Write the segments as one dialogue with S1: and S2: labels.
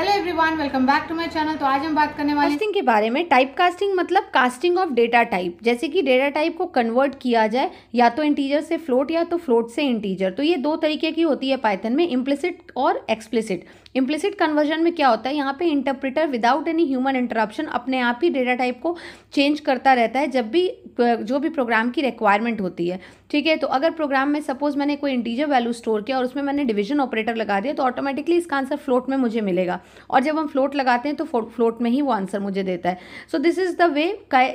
S1: hello everyone welcome back to my channel तो आज हम बात करने वाले कास्टिंग के बारे में टाइप कास्टिंग मतलब कास्टिंग ऑफ डेटा टाइप जैसे कि डेटा टाइप को कन्वर्ट किया जाए या तो इंटीजर से फ्लोट या तो फ्लोट से इंटीजर तो ये दो तरीके की होती है पाइथन में इम्प्लिसिट और एक्सप्लिसिट इम्प्लिसिट कन्वर्जन में क्या होता है यहाँ पे interpreter without any human interruption अपने आप ही डेटा टाइप को चेंज करता रहता है जब भी जो भी प्रोग्राम की रिक्वायरमेंट होती है ठीक है तो अगर प्रोग्राम में सपोज मैंने कोई इंटीजर वैल्यू स्टोर किया और उसमें मैंने डिवीजन ऑपरेटर लगा दिया तो ऑटोमेटिकली इसका आंसर फ्लोट में मुझे मिलेगा और जब हम फ्लोट लगाते हैं तो फ्लोट में ही वो आंसर मुझे देता है so this is the way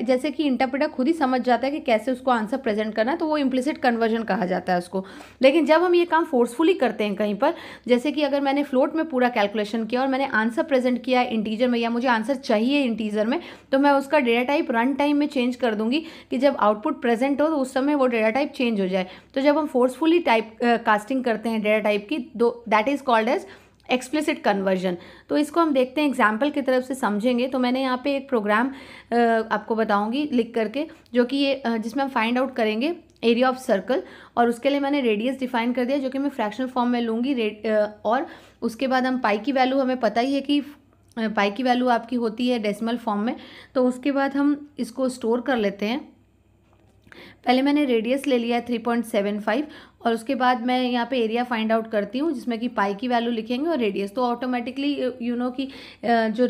S1: जैसे कि इंटरप्रेटर खुद ही समझ जाता है कि कैसे उसको आंसर प्रेजेंट करना है तो वो इम्प्लिसिट कन्वर्जन कहा जाता है उसको लेकिन जब हम ये काम फोर्सफुली करते हैं कहीं पर जैसे कि अगर मैंने फ्लोट में पूरा पूरा कैलकुलेशन किया और मैंने आंसर प्रेजेंट किया इंटीजर में या मुझे आंसर चाहिए इंटीजर में तो मैं उसका डेटा टाइप रन टाइम में चेंज कर दूंगी कि जब आउटपुट प्रेजेंट हो तो उस समय वो डेटा टाइप चेंज हो जाए तो जब हम फोर्सफुली टाइप कास्टिंग करते हैं डेटा टाइप की दो that is called as explicit conversion तो इसको हम देखते हैं एग्जाम्पल की तरफ से समझेंगे तो मैंने यहाँ पे एक प्रोग्राम आपको बताऊँगी लिख करके जो कि ये जिसमें हम फाइंड आउट करेंगे एरिया ऑफ सर्कल और उसके लिए मैंने रेडियस डिफाइन कर दिया जो कि मैं फ्रैक्शनल फॉर्म में लूँगी और उसके बाद हम पाई की वैल्यू हमें पता ही है कि पाई की वैल्यू आपकी होती है डेसिमल फॉर्म में तो उसके बाद हम इसको स्टोर कर लेते हैं पहले मैंने रेडियस ले लिया है थ्री पॉइंट सेवन फाइव और उसके बाद मैं यहाँ पे एरिया फाइंड आउट करती हूँ जिसमें कि पाई की वैल्यू लिखेंगे और रेडियस तो ऑटोमेटिकली यू नो कि जो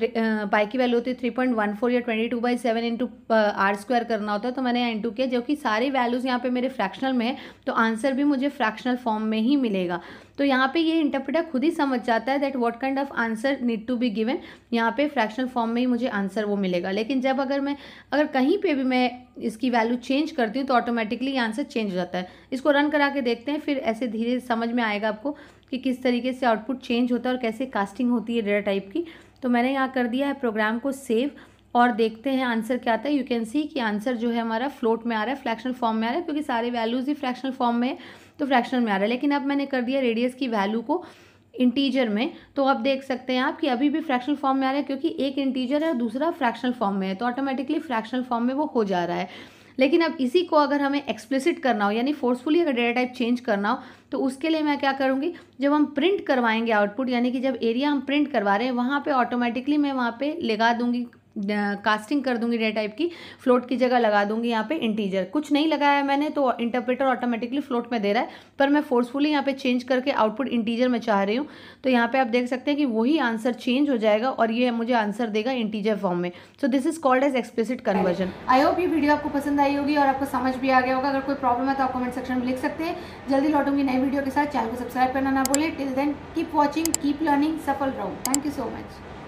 S1: पाई की वैल्यू होती है थ्री पॉइंट वन फोर या twenty two by seven into r square करना होता है तो मैंने यहाँ इंटू किया जो कि सारी वैल्यूज़ यहाँ पे मेरे फ्रैक्शनल में है तो आंसर भी मुझे फ्रैक्शनल फॉर्म में ही मिलेगा तो यहाँ पे ये इंटरप्रेटर खुद ही समझ जाता है that what kind of answer need to be given यहाँ पे फ्रैक्शनल फॉर्म में ही मुझे आंसर वो मिलेगा लेकिन जब अगर मैं अगर कहीं पे भी मैं इसकी वैल्यू चेंज करती हूँ तो ऑटोमेटिकली आंसर चेंज हो जाता है इसको रन करा के देख देखते हैं फिर ऐसे धीरे समझ में आएगा आपको कि किस तरीके से आउटपुट चेंज होता है और कैसे कास्टिंग होती है डेटा टाइप की तो मैंने यहाँ कर दिया है प्रोग्राम को सेव और देखते हैं आंसर क्या आता है यू कैन सी कि आंसर जो है हमारा फ्लोट में आ रहा है फ्रैक्शनल फॉर्म में आ रहा है क्योंकि सारे वैल्यूज़ ही फ्रैक्शनल फॉर्म में है तो फ्रैक्शनल में आ रहा है लेकिन अब मैंने कर दिया रेडियस की वैल्यू को इंटीजर में तो अब देख सकते हैं आप कि अभी भी फ्रैक्शनल फॉर्म में आ रहा है क्योंकि एक इंटीजर है और दूसरा फ्रैक्शनल फॉर्म में है तो ऑटोमेटिकली फ्रैक्शनल फॉर्म में वो हो जा रहा है लेकिन अब इसी को अगर हमें एक्सप्लिसिट करना हो यानी फोर्सफुली अगर डेटा टाइप चेंज करना हो तो उसके लिए मैं क्या करूँगी जब हम प्रिंट करवाएंगे आउटपुट यानी कि जब एरिया हम प्रिंट करवा रहे हैं वहाँ पे ऑटोमेटिकली मैं वहाँ पे लगा दूँगी कास्टिंग कर दूंगी डे टाइप की फ्लोट की जगह लगा दूंगी यहाँ पे इंटीजर कुछ नहीं लगाया है मैंने तो इंटरप्रेटर ऑटोमेटिकली फ्लोट में दे रहा है पर मैं फोर्सफुली यहाँ पे चेंज करके आउटपुट इंटीजर में चाह रही हूँ तो यहाँ पे आप देख सकते हैं कि वही आंसर चेंज हो जाएगा और ये मुझे आंसर देगा इंटीजर फॉर्म में so this is called as explicit conversion I hope ये वीडियो आपको पसंद आई होगी और आपको समझ भी आ गया होगा अगर कोई प्रॉब्लम है तो आप कमेंट सेक्शन में लिख सकते हैं जल्दी लौटूंगी नई वीडियो के साथ चैनल को सब्सक्राइब करना ना बोले till then keep watching keep learning सफल रहो थैंक यू सो मच